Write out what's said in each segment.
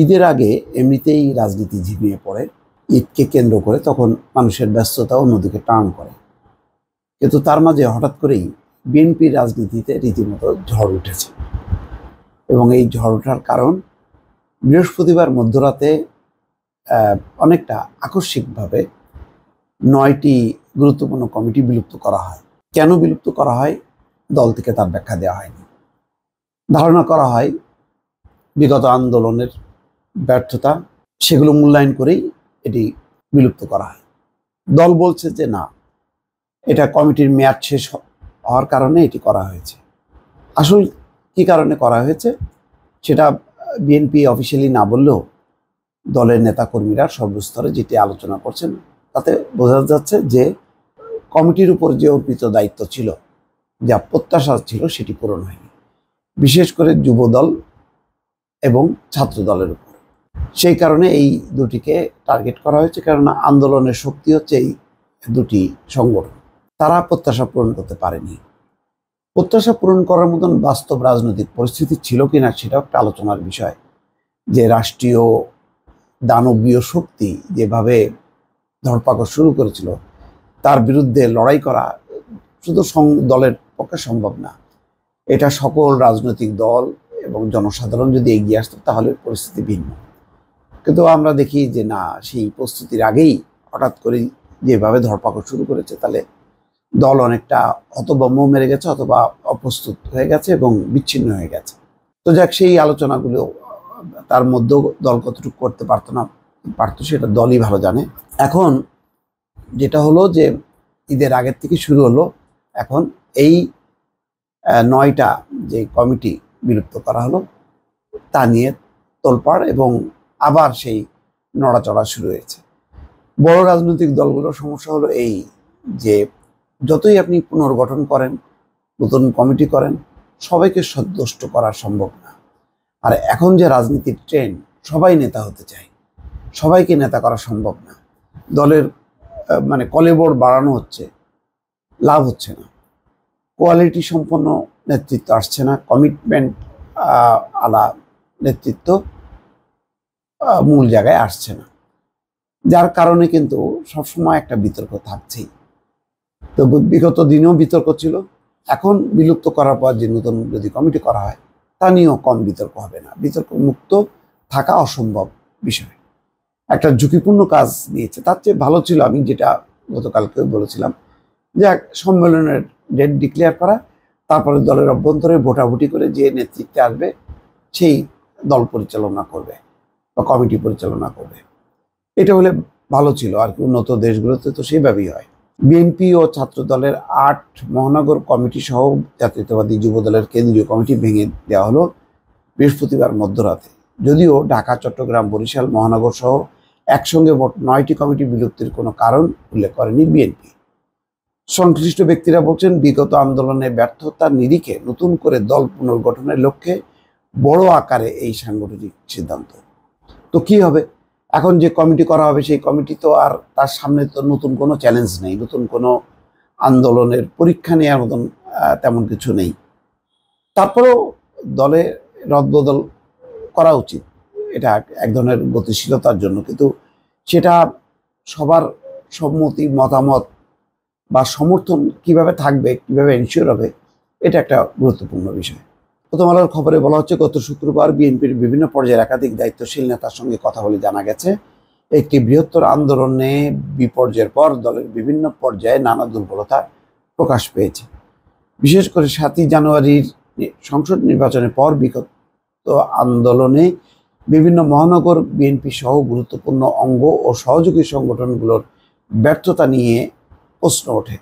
ঈদের আগে এমনিতেই রাজনীতি ঝিমিয়ে পড়ে ঈদকে কেন্দ্র করে তখন মানুষের ব্যস্ততা অন্যদিকে টান করে কিন্তু তার মাঝে হঠাৎ করেই বিএনপির রাজনীতিতে রীতিমতো ঝড় উঠেছে এবং এই ঝড় ওঠার কারণ বৃহস্পতিবার মধ্যরাতে অনেকটা আকস্মিকভাবে নয়টি গুরুত্বপূর্ণ কমিটি বিলুপ্ত করা হয় কেন বিলুপ্ত করা হয় দল থেকে তার ব্যাখ্যা দেওয়া হয়নি ধারণা করা হয় বিগত আন্দোলনের ব্যর্থতা সেগুলো মূল্যায়ন করেই এটি বিলুপ্ত করা হয় দল বলছে যে না এটা কমিটির মেয়াদ শেষ হওয়ার কারণে এটি করা হয়েছে আসল কি কারণে করা হয়েছে সেটা বিএনপি অফিসিয়ালি না বললেও দলের নেতাকর্মীরা সর্বস্তরে যেটি আলোচনা করছেন তাতে বোঝা যাচ্ছে যে কমিটির উপর যে অর্পিত দায়িত্ব ছিল যা প্রত্যাশা ছিল সেটি পূরণ হয়নি বিশেষ করে যুব দল এবং ছাত্র দলের উপর সেই কারণে এই দুটিকে টার্গেট করা হয়েছে কারণ আন্দোলনের শক্তি হচ্ছে এই দুটি সংগঠন তারা প্রত্যাশা পূরণ করতে পারেনি প্রত্যাশা পূরণ করার মতন বাস্তব রাজনৈতিক পরিস্থিতি ছিল কি না সেটাও একটা আলোচনার বিষয় যে রাষ্ট্রীয় দানবীয় শক্তি যেভাবে ধরপাকড় শুরু করেছিল তার বিরুদ্ধে লড়াই করা শুধু দলের পক্ষে সম্ভব না এটা সকল রাজনৈতিক দল এবং জনসাধারণ যদি এগিয়ে আসতো তাহলে পরিস্থিতি ভিন্ন কিন্তু আমরা দেখি যে না সেই প্রস্তুতির আগেই হঠাৎ করে যেভাবে ধরপাকড় শুরু করেছে তাহলে দল অনেকটা অথবা মোহ মেরে গেছে অথবা অপ্রস্তুত হয়ে গেছে এবং বিচ্ছিন্ন হয়ে গেছে তো যাক সেই আলোচনাগুলো তার মধ্যেও দল কতটুকু করতে পারতো না পারতো সেটা দলই ভালো জানে এখন যেটা হলো যে ঈদের আগের থেকে শুরু হলো এখন এই নয়টা যে কমিটি বিলুপ্ত করা হলো তা নিয়ে তোলপাড় এবং আবার সেই নড়াচড়া শুরু হয়েছে বড় রাজনৈতিক দলগুলোর সমস্যা হলো এই যে যতই আপনি পুনর্গঠন করেন নতুন কমিটি করেন সবাইকে সন্তুষ্ট করা সম্ভব না আর এখন যে রাজনীতির ট্রেন্ড সবাই নেতা হতে চায় সবাইকে নেতা করা সম্ভব না দলের মানে কলেবর বাড়ানো হচ্ছে লাভ হচ্ছে না কোয়ালিটি সম্পন্ন নেতৃত্ব আসছে না কমিটমেন্ট আলা নেতৃত্ব মূল জায়গায় আসছে না যার কারণে কিন্তু সবসময় একটা বিতর্ক থাকছেই তো বিগত দিনেও বিতর্ক ছিল এখন বিলুপ্ত করার পর যে নতুন যদি কমিটি করা হয় তা নিয়েও কম বিতর্ক হবে না বিতর্ক মুক্ত থাকা অসম্ভব বিষয় একটা ঝুঁকিপূর্ণ কাজ দিয়েছে তার চেয়ে ভালো ছিল আমি যেটা গতকালকেও বলেছিলাম যে এক সম্মেলনের ডেট ডিক্লেয়ার করা তারপরে দলের অভ্যন্তরে ভোটাভুটি করে যে নেতৃত্বে আসবে সেই দল পরিচালনা করবে বা কমিটি পরিচালনা করবে এটা হলে ভালো ছিল আর কি উন্নত দেশগুলোতে তো সেইভাবেই হয় বিএনপি ও ছাত্র দলের আট মহানগর কমিটি সহ জাতীয়তাবাদী যুব দলের কেন্দ্রীয় কমিটি ভেঙে দেওয়া হলো বৃহস্পতিবার মধ্যরাতে যদিও ঢাকা চট্টগ্রাম বরিশাল মহানগর সহ একসঙ্গে মোট নয়টি কমিটি বিলুপ্তির কোনো কারণ উল্লেখ করেনি বিএনপি সংশ্লিষ্ট ব্যক্তিরা বলছেন বিগত আন্দোলনে ব্যর্থতার নিরিখে নতুন করে দল পুনর্গঠনের লক্ষ্যে বড় আকারে এই সাংগঠনিক সিদ্ধান্ত তো কি হবে এখন যে কমিটি করা হবে সেই কমিটি তো আর তার সামনে তো নতুন কোনো চ্যালেঞ্জ নেই নতুন কোনো আন্দোলনের পরীক্ষা নেওয়ার মতন তেমন কিছু নেই তারপরেও দলে রদবদল করা উচিত এটা এক ধরনের গতিশীলতার জন্য কিন্তু সেটা সবার সম্মতি মতামত বা সমর্থন কিভাবে থাকবে কিভাবে এনশিওর হবে এটা একটা গুরুত্বপূর্ণ বিষয় প্রথম আলোর খবরে বলা হচ্ছে গত শুক্রবার বিএনপির বিভিন্ন পর্যায়ের একাধিক দায়িত্বশীল নেতার সঙ্গে কথা বলে জানা গেছে একটি বৃহত্তর আন্দোলনে বিপর্যয়ের পর দলের বিভিন্ন পর্যায়ে নানা দুর্বলতা প্রকাশ পেয়েছে বিশেষ করে সাতই জানুয়ারির সংসদ নির্বাচনের পর বিগত আন্দোলনে বিভিন্ন মহানগর বিএনপি সহ গুরুত্বপূর্ণ অঙ্গ ও সহযোগী সংগঠনগুলোর ব্যর্থতা নিয়ে প্রশ্ন ওঠে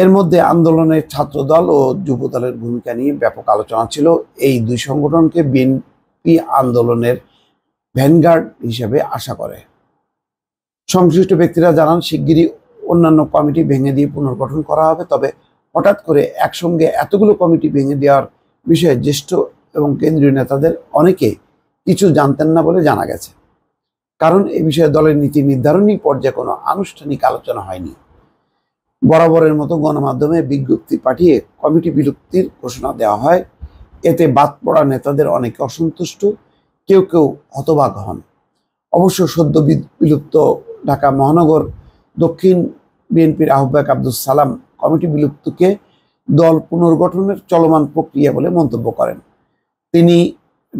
এর মধ্যে আন্দোলনের ছাত্রদল ও যুব দলের ভূমিকা নিয়ে ব্যাপক আলোচনা ছিল এই দুই সংগঠনকে বিএনপি আন্দোলনের ভ্যানগার্ড হিসেবে আশা করে সংশ্লিষ্ট ব্যক্তিরা জানান শিগগিরই অন্যান্য কমিটি ভেঙে দিয়ে পুনর্গঠন করা হবে তবে হঠাৎ করে একসঙ্গে এতগুলো কমিটি ভেঙে দেওয়ার বিষয়ে জ্যেষ্ঠ এবং কেন্দ্রীয় নেতাদের অনেকে কিছু জানতেন না বলে জানা গেছে কারণ এ বিষয়ে দলের নীতি নির্ধারণী পর্যায়ে কোনো আনুষ্ঠানিক আলোচনা হয়নি বরাবরের মতো গণমাধ্যমে বিজ্ঞপ্তি পাঠিয়ে কমিটি বিলুপ্তির ঘোষণা দেওয়া হয় এতে বাদ পড়া নেতাদের অনেকে অসন্তুষ্ট কেউ কেউ হতবাক হন অবশ্য সদ্য বিলুপ্ত ঢাকা মহানগর দক্ষিণ বিএনপির আহ্বায়ক আব্দুল সালাম কমিটি বিলুপ্তকে দল পুনর্গঠনের চলমান প্রক্রিয়া বলে মন্তব্য করেন তিনি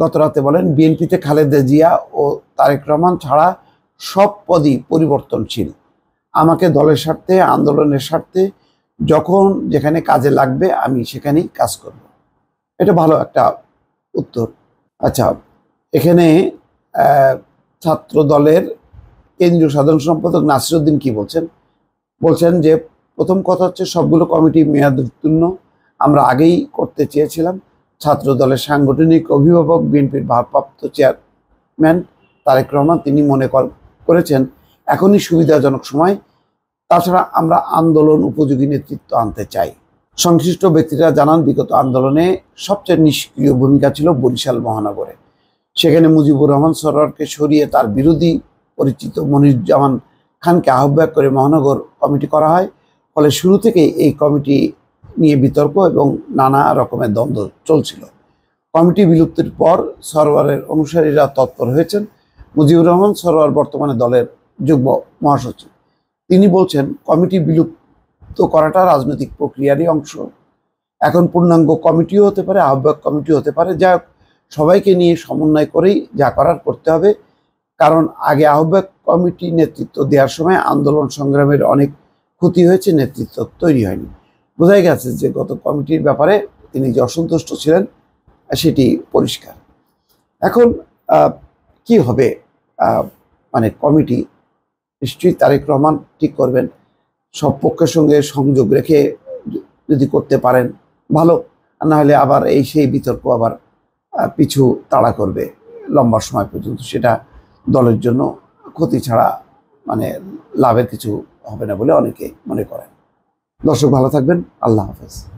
গতরাতে বলেন বিএনপিতে খালেদা জিয়া ও তারেক রহমান ছাড়া সব পদই পরিবর্তনশীল আমাকে দলের স্বার্থে আন্দোলনের স্বার্থে যখন যেখানে কাজে লাগবে আমি সেখানেই কাজ করব এটা ভালো একটা উত্তর আচ্ছা এখানে ছাত্র দলের কেন্দ্রীয় সাধারণ সম্পাদক নাসিরুদ্দিন কি বলছেন বলছেন যে প্রথম কথা হচ্ছে সবগুলো কমিটি উত্তীর্ণ আমরা আগেই করতে চেয়েছিলাম ছাত্র দলের সাংগঠনিক অভিভাবক বিএনপির ভারপ্রাপ্ত চেয়ারম্যান তারেক রহমান তিনি মনে করেছেন এখনই সুবিধাজনক সময় তাছাড়া আমরা আন্দোলন উপযোগী নেতৃত্ব আনতে চাই সংশ্লিষ্ট ব্যক্তিরা জানান বিগত আন্দোলনে সবচেয়ে নিষ্ক্রিয় ভূমিকা ছিল বরিশাল মহানগরে সেখানে মুজিবুর রহমান সরকারকে সরিয়ে তার বিরোধী পরিচিত মনিরুজ্জামান খানকে আহ্বায়ক করে মহানগর কমিটি করা হয় ফলে শুরু থেকে এই কমিটি নিয়ে বিতর্ক এবং নানা রকমের দ্বন্দ্ব চলছিল কমিটি বিলুপ্তির পর সরোয়ারের অনুসারীরা তৎপর হয়েছেন মুজিবুর রহমান সরোয়ার বর্তমানে দলের যুগ্ম মহাসচিব তিনি বলছেন কমিটি বিলুপ্ত করাটা রাজনৈতিক প্রক্রিয়ারই অংশ এখন পূর্ণাঙ্গ কমিটিও হতে পারে আহ্বায়ক কমিটি হতে পারে যা সবাইকে নিয়ে সমন্বয় করেই যা করার করতে হবে কারণ আগে আহ্বায়ক কমিটি নেতৃত্ব দেওয়ার সময় আন্দোলন সংগ্রামের অনেক ক্ষতি হয়েছে নেতৃত্ব তৈরি হয়নি বোঝাই গেছে যে গত কমিটির ব্যাপারে তিনি যে অসন্তুষ্ট ছিলেন সেটি পরিষ্কার এখন কি হবে মানে কমিটি নিশ্চয়ই তারেক রহমান ঠিক করবেন সব পক্ষের সঙ্গে সংযোগ রেখে যদি করতে পারেন ভালো না হলে আবার এই সেই বিতর্ক আবার পিছু তাড়া করবে লম্বা সময় পর্যন্ত সেটা দলের জন্য ক্ষতি ছাড়া মানে লাভের কিছু হবে না বলে অনেকে মনে করেন দর্শক ভালো থাকবেন আল্লাহ হাফেজ